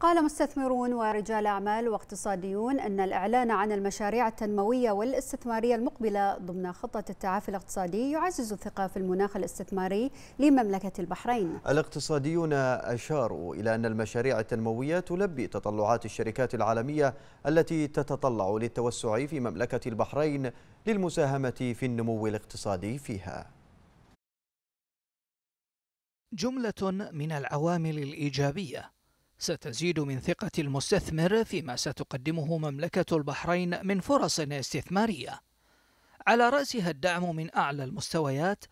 قال مستثمرون ورجال أعمال واقتصاديون أن الإعلان عن المشاريع التنموية والاستثمارية المقبلة ضمن خطة التعافي الاقتصادي يعزز الثقة في المناخ الاستثماري لمملكة البحرين الاقتصاديون أشاروا إلى أن المشاريع التنموية تلبي تطلعات الشركات العالمية التي تتطلع للتوسع في مملكة البحرين للمساهمة في النمو الاقتصادي فيها جملة من العوامل الإيجابية ستزيد من ثقة المستثمر فيما ستقدمه مملكة البحرين من فرص استثمارية على رأسها الدعم من أعلى المستويات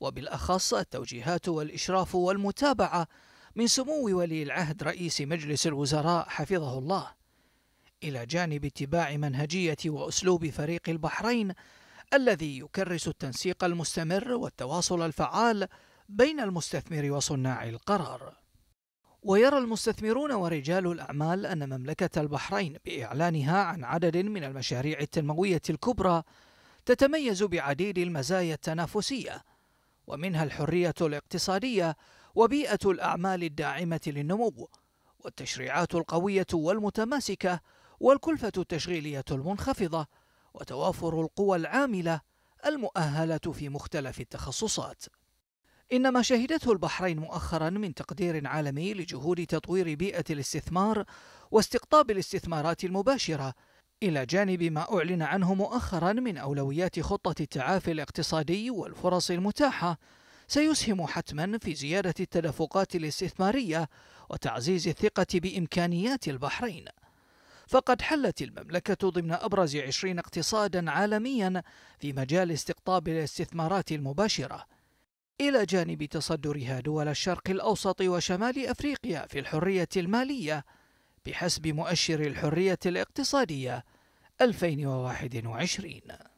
وبالأخص التوجيهات والإشراف والمتابعة من سمو ولي العهد رئيس مجلس الوزراء حفظه الله إلى جانب اتباع منهجية وأسلوب فريق البحرين الذي يكرس التنسيق المستمر والتواصل الفعال بين المستثمر وصناع القرار ويرى المستثمرون ورجال الأعمال أن مملكة البحرين بإعلانها عن عدد من المشاريع التنموية الكبرى تتميز بعديد المزايا التنافسية ومنها الحرية الاقتصادية وبيئة الأعمال الداعمة للنمو والتشريعات القوية والمتماسكة والكلفة التشغيلية المنخفضة وتوافر القوى العاملة المؤهلة في مختلف التخصصات إن ما شهدته البحرين مؤخرا من تقدير عالمي لجهود تطوير بيئة الاستثمار واستقطاب الاستثمارات المباشرة إلى جانب ما أعلن عنه مؤخرا من أولويات خطة التعافي الاقتصادي والفرص المتاحة سيسهم حتما في زيادة التدفقات الاستثمارية وتعزيز الثقة بإمكانيات البحرين فقد حلت المملكة ضمن أبرز عشرين اقتصادا عالميا في مجال استقطاب الاستثمارات المباشرة إلى جانب تصدرها دول الشرق الأوسط وشمال أفريقيا في الحرية المالية بحسب مؤشر الحرية الاقتصادية 2021